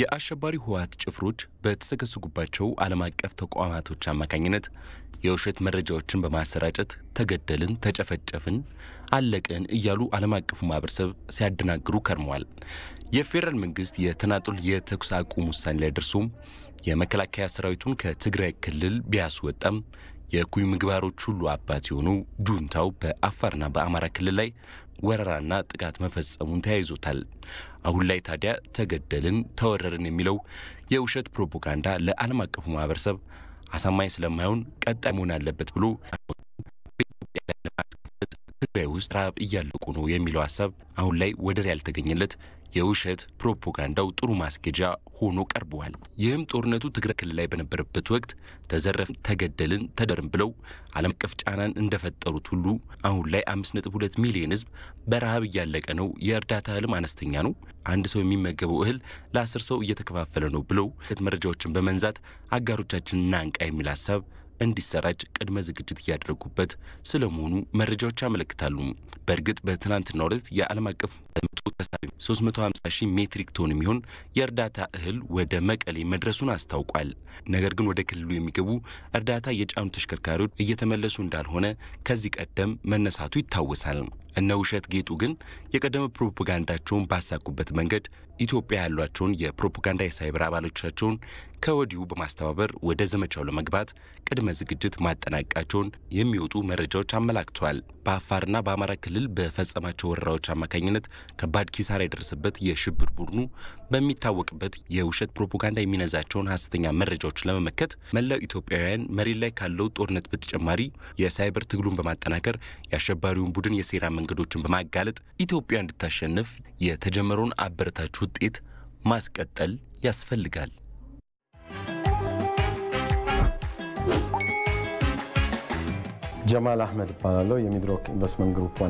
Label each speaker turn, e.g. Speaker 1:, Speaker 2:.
Speaker 1: የአሸባሪ ህወሓት ጭፍሮች በተሰገሰጉባቸው ዓለም አቀፍ ተቋማቶች አማካኝነት የውሸት መረጃዎችን በማሰራጨት ተገደልን፣ ተጨፈጨፍን፣ አለቅን እያሉ ዓለም አቀፉ ማህበረሰብ ሲያደናግሩ ከርመዋል። የፌዴራል መንግስት የተናጡል የተኩስ አቁም ውሳኔ ላይ ደርሶም የመከላከያ ሰራዊቱን ከትግራይ ክልል ቢያስወጣም የኩይ ምግባሮች ሁሉ አባት የሆኑ ጁንታው በአፋርና በአማራ ክልል ላይ ወረራና ጥቃት መፈጸሙን ተያይዞታል። አሁን ላይ ታዲያ ተገደልን፣ ተወረርን የሚለው የውሸት ፕሮፓጋንዳ ለዓለም አቀፉ ማህበረሰብ አሳማኝ ስለማይሆን ቀጣይ መሆን አለበት ብሎ ውስጥ ረሃብ እያለቁ ነው የሚለው ሀሳብ አሁን ላይ ወደር ያልተገኘለት የውሸት ፕሮፓጋንዳው ጥሩ ማስኬጃ ሆኖ ቀርበዋል። ይህም ጦርነቱ ትግራይ ክልል ላይ በነበረበት ወቅት ተዘረፍን፣ ተገደልን፣ ተደርን ብለው ዓለም አቀፍ ጫናን እንደፈጠሩት ሁሉ አሁን ላይ 5.2 ሚሊዮን ህዝብ በረሃብ እያለቀ ነው፣ የእርዳታ እህልም አነስተኛ ነው፣ አንድ ሰው የሚመገበው እህል ለአስር ሰው እየተከፋፈለ ነው ብለው መረጃዎችን በመንዛት አጋሮቻችን እናንቃ የሚል ሀሳብ እንዲሰራጭ ቅድመ ዝግጅት እያደረጉበት ስለመሆኑ መረጃዎች ያመለክታሉ። በእርግጥ በትናንትና ዕለት የዓለም አቀፍ መጡ ተሳቢ 350 ሺህ ሜትሪክ ቶን የሚሆን የእርዳታ እህል ወደ መቀሌ መድረሱን አስታውቋል። ነገር ግን ወደ ክልሉ የሚገቡ እርዳታ የጫኑ ተሽከርካሪዎች እየተመለሱ እንዳልሆነ ከዚህ ቀደም መነሳቱ ይታወሳል። እነ ውሸት ጌጡ ግን የቀደመ ፕሮፓጋንዳቸውን ባሳኩበት መንገድ ኢትዮጵያ ያሏቸውን የፕሮፓጋንዳ የሳይበር አባሎቻቸውን ከወዲሁ በማስተባበር ወደ ዘመቻው ለመግባት ቅድመ ዝግጅት ማጠናቀቃቸውን የሚወጡ መረጃዎች አመላክተዋል። በአፋርና በአማራ ክልል በፈጸማቸው ወረራዎች አማካኝነት ከባድ ኪሳራ የደረሰበት የሽብር ቡድኑ በሚታወቅበት የውሸት ፕሮፓጋንዳ የሚነዛቸውን ሀሰተኛ መረጃዎች ለመመከት መላው ኢትዮጵያውያን መሬት ላይ ካለው ጦርነት በተጨማሪ የሳይበር ትግሉን በማጠናከር የአሸባሪውን ቡድን የሴራ መንገዶችን በማጋለጥ ኢትዮጵያ እንድታሸንፍ የተጀመረውን አበረታች ውጤት ማስቀጠል ያስፈልጋል። ጀማል አህመድ እባላለሁ። የሚድሮክ ኢንቨስትመንት ግሩፕ